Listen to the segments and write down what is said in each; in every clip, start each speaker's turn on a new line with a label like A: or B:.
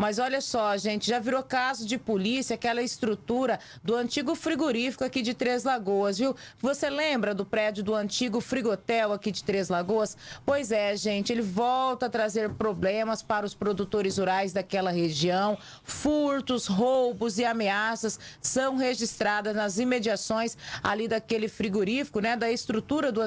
A: Mas olha só, gente, já virou caso de polícia aquela estrutura do antigo frigorífico aqui de Três Lagoas, viu? Você lembra do prédio do antigo frigotel aqui de Três Lagoas? Pois é, gente, ele volta a trazer problemas para os produtores rurais daquela região. Furtos, roubos e ameaças são registradas nas imediações ali daquele frigorífico, né? Da estrutura do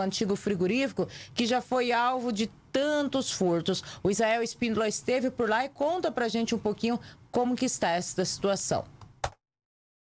A: antigo frigorífico, que já foi alvo de tantos furtos. O Israel Espíndola esteve por lá e conta pra gente um pouquinho como que está esta situação.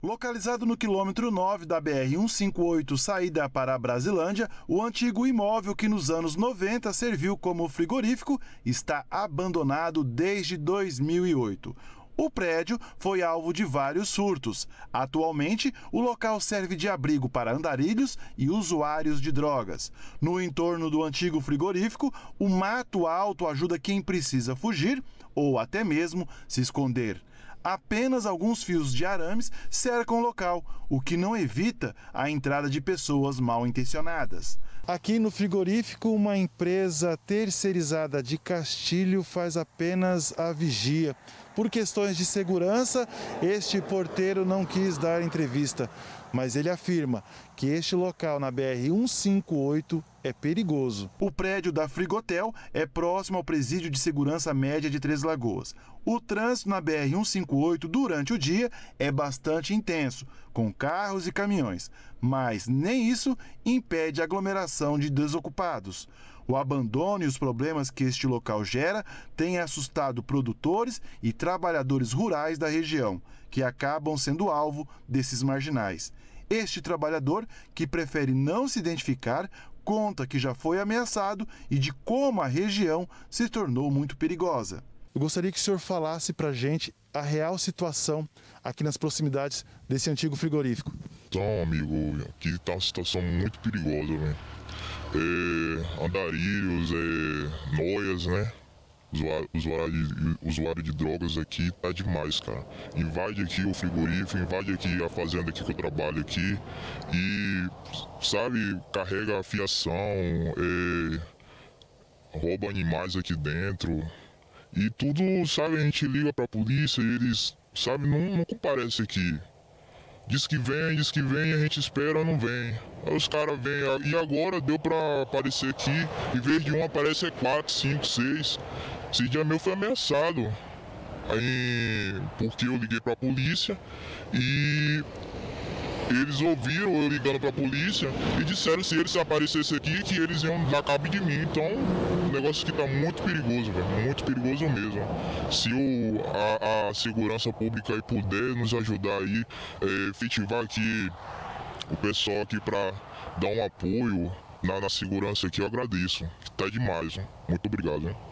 B: Localizado no quilômetro 9 da BR-158, saída para a Brasilândia, o antigo imóvel que nos anos 90 serviu como frigorífico está abandonado desde 2008. O prédio foi alvo de vários surtos. Atualmente, o local serve de abrigo para andarilhos e usuários de drogas. No entorno do antigo frigorífico, o mato alto ajuda quem precisa fugir ou até mesmo se esconder. Apenas alguns fios de arames cercam o local, o que não evita a entrada de pessoas mal intencionadas. Aqui no frigorífico, uma empresa terceirizada de Castilho faz apenas a vigia. Por questões de segurança, este porteiro não quis dar entrevista, mas ele afirma que este local na BR 158 é perigoso. O prédio da Frigotel é próximo ao presídio de segurança média de Três Lagoas. O trânsito na BR 158 durante o dia é bastante intenso, com carros e caminhões, mas nem isso impede a aglomeração de desocupados. O abandono e os problemas que este local gera têm assustado produtores e trabalhadores rurais da região, que acabam sendo alvo desses marginais. Este trabalhador, que prefere não se identificar, conta que já foi ameaçado e de como a região se tornou muito perigosa. Eu gostaria que o senhor falasse para a gente a real situação aqui nas proximidades desse antigo frigorífico.
C: Então, amigo, aqui está uma situação muito perigosa, né? É, andarilhos, é, noias, né? Usuário, usuário, de, usuário de drogas aqui tá demais, cara. Invade aqui o frigorífico, invade aqui a fazenda aqui que eu trabalho aqui e, sabe, carrega a fiação, é, rouba animais aqui dentro. E tudo, sabe, a gente liga pra polícia e eles, sabe, não, não comparece aqui. Diz que vem, diz que vem, a gente espera, não vem. Aí os caras vêm, e agora deu pra aparecer aqui, em vez de um aparece é quatro, cinco, seis. Esse dia meu foi ameaçado. Aí, porque eu liguei pra polícia e eles ouviram eu ligando pra polícia e disseram se eles aparecessem aqui que eles iam dar cabo de mim. Então, o negócio que tá muito perigoso, velho. Muito perigoso mesmo. Se o, a, a segurança pública aí puder nos ajudar aí, é, efetivar aqui o pessoal aqui pra dar um apoio na, na segurança aqui, eu agradeço. Tá demais, hein? Muito obrigado, hein?